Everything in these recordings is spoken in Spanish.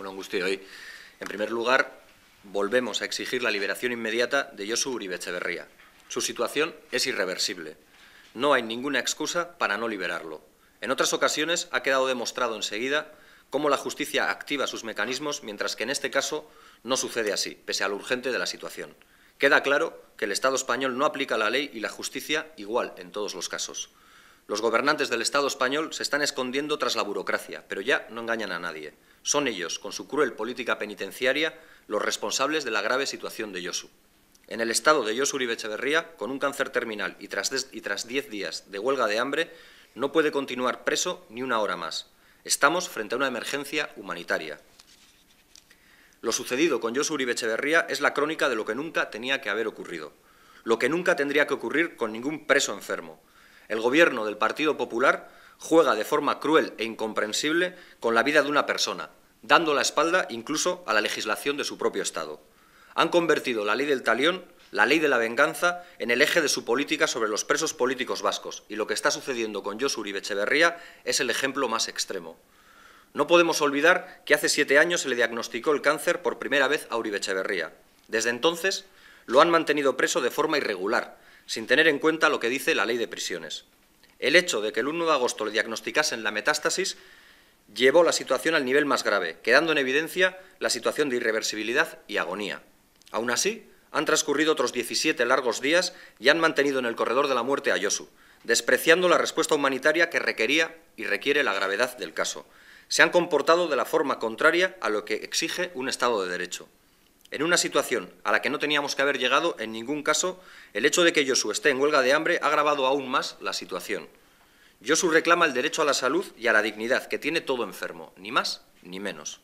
angustio hoy. En primer lugar, volvemos a exigir la liberación inmediata de Josu Uribe Echeverría. Su situación es irreversible. No hay ninguna excusa para no liberarlo. En otras ocasiones ha quedado demostrado enseguida cómo la justicia activa sus mecanismos, mientras que en este caso no sucede así, pese a lo urgente de la situación. Queda claro que el Estado español no aplica la ley y la justicia igual en todos los casos. Los gobernantes del Estado español se están escondiendo tras la burocracia, pero ya no engañan a nadie. Son ellos, con su cruel política penitenciaria, los responsables de la grave situación de Yosu. En el estado de Yosu Uribe Echeverría, con un cáncer terminal y tras, diez días de huelga de hambre, no puede continuar preso ni una hora más. Estamos frente a una emergencia humanitaria. Lo sucedido con Yosu Uribe Becheverría es la crónica de lo que nunca tenía que haber ocurrido, lo que nunca tendría que ocurrir con ningún preso enfermo, el gobierno del Partido Popular juega de forma cruel e incomprensible con la vida de una persona, dando la espalda incluso a la legislación de su propio Estado. Han convertido la ley del talión, la ley de la venganza, en el eje de su política sobre los presos políticos vascos, y lo que está sucediendo con Josu Uribe Echeverría es el ejemplo más extremo. No podemos olvidar que hace siete años se le diagnosticó el cáncer por primera vez a Uribe Echeverría. Desde entonces lo han mantenido preso de forma irregular, sin tener en cuenta lo que dice la ley de prisiones. El hecho de que el 1 de agosto le diagnosticasen la metástasis llevó la situación al nivel más grave, quedando en evidencia la situación de irreversibilidad y agonía. Aún así, han transcurrido otros 17 largos días y han mantenido en el corredor de la muerte a Yosu, despreciando la respuesta humanitaria que requería y requiere la gravedad del caso. Se han comportado de la forma contraria a lo que exige un Estado de Derecho. En una situación a la que no teníamos que haber llegado en ningún caso, el hecho de que Yosu esté en huelga de hambre ha agravado aún más la situación. Yosu reclama el derecho a la salud y a la dignidad que tiene todo enfermo, ni más ni menos.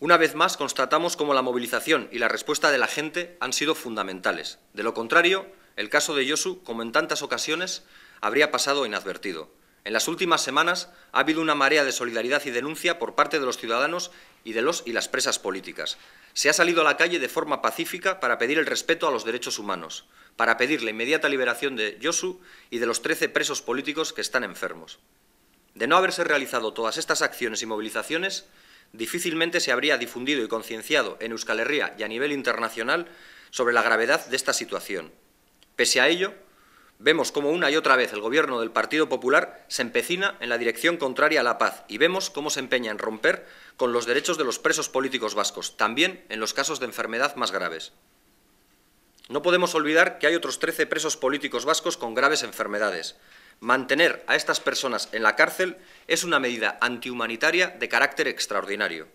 Una vez más constatamos cómo la movilización y la respuesta de la gente han sido fundamentales. De lo contrario, el caso de Yosu, como en tantas ocasiones, habría pasado inadvertido. En las últimas semanas ha habido una marea de solidaridad y denuncia por parte de los ciudadanos y de los y las presas políticas. Se ha salido a la calle de forma pacífica para pedir el respeto a los derechos humanos, para pedir la inmediata liberación de Yosu y de los 13 presos políticos que están enfermos. De no haberse realizado todas estas acciones y movilizaciones, difícilmente se habría difundido y concienciado en Euskal Herria y a nivel internacional sobre la gravedad de esta situación. Pese a ello, Vemos cómo una y otra vez el gobierno del Partido Popular se empecina en la dirección contraria a la paz y vemos cómo se empeña en romper con los derechos de los presos políticos vascos, también en los casos de enfermedad más graves. No podemos olvidar que hay otros 13 presos políticos vascos con graves enfermedades. Mantener a estas personas en la cárcel es una medida antihumanitaria de carácter extraordinario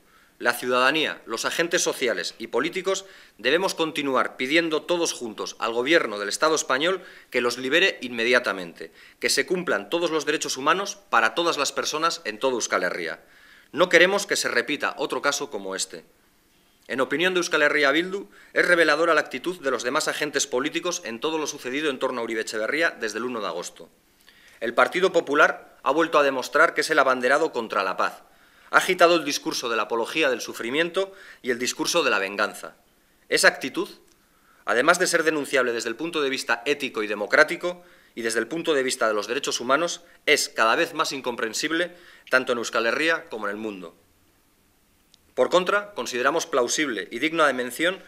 la ciudadanía, los agentes sociales y políticos debemos continuar pidiendo todos juntos al Gobierno del Estado español que los libere inmediatamente, que se cumplan todos los derechos humanos para todas las personas en toda Euskal Herria. No queremos que se repita otro caso como este. En opinión de Euskal Herria Bildu, es reveladora la actitud de los demás agentes políticos en todo lo sucedido en torno a Uribe Echeverría desde el 1 de agosto. El Partido Popular ha vuelto a demostrar que es el abanderado contra la paz, ha agitado el discurso de la apología del sufrimiento y el discurso de la venganza. Esa actitud, además de ser denunciable desde el punto de vista ético y democrático y desde el punto de vista de los derechos humanos, es cada vez más incomprensible tanto en Euskal Herria como en el mundo. Por contra, consideramos plausible y digna de mención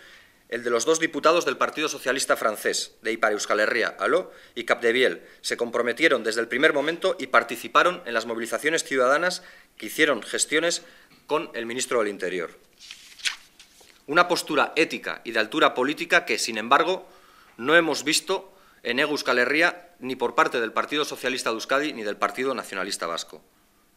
el de los dos diputados del Partido Socialista francés, de Ipar Euskal Herria, Aló y Capdeviel, se comprometieron desde el primer momento y participaron en las movilizaciones ciudadanas que hicieron gestiones con el ministro del Interior. Una postura ética y de altura política que, sin embargo, no hemos visto en Euskal Herria ni por parte del Partido Socialista de Euskadi ni del Partido Nacionalista Vasco.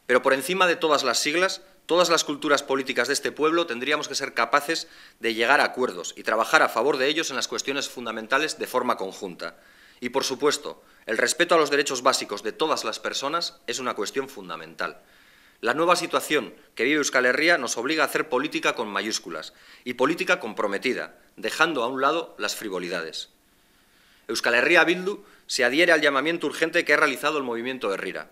Pero por encima de todas las siglas, todas las culturas políticas de este pueblo tendríamos que ser capaces de llegar a acuerdos y trabajar a favor de ellos en las cuestiones fundamentales de forma conjunta. Y, por supuesto, el respeto a los derechos básicos de todas las personas es una cuestión fundamental. La nueva situación que vive Euskal Herria nos obliga a hacer política con mayúsculas y política comprometida, dejando a un lado las frivolidades. Euskal Herria Bildu se adhiere al llamamiento urgente que ha realizado el movimiento de Herrira.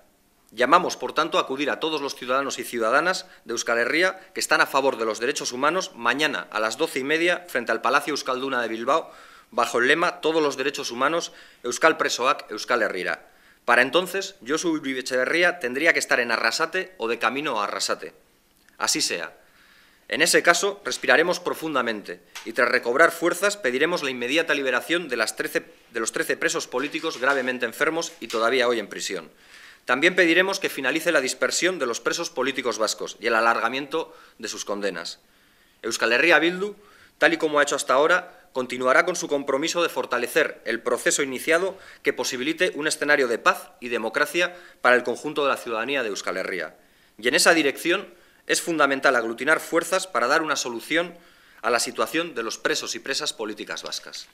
Llamamos, por tanto, a acudir a todos los ciudadanos y ciudadanas de Euskal Herria que están a favor de los derechos humanos mañana a las doce y media frente al Palacio Euskalduna de Bilbao bajo el lema Todos los derechos humanos, Euskal Presoac, Euskal Herrira para entonces, Josu Uribe Echeverría tendría que estar en Arrasate o de camino a Arrasate. Así sea. En ese caso, respiraremos profundamente y tras recobrar fuerzas pediremos la inmediata liberación de, 13, de los 13 presos políticos gravemente enfermos y todavía hoy en prisión. También pediremos que finalice la dispersión de los presos políticos vascos y el alargamiento de sus condenas. Euskal Herria Bildu, tal y como ha hecho hasta ahora, continuará con su compromiso de fortalecer el proceso iniciado que posibilite un escenario de paz y democracia para el conjunto de la ciudadanía de Euskal Herria. Y en esa dirección es fundamental aglutinar fuerzas para dar una solución a la situación de los presos y presas políticas vascas.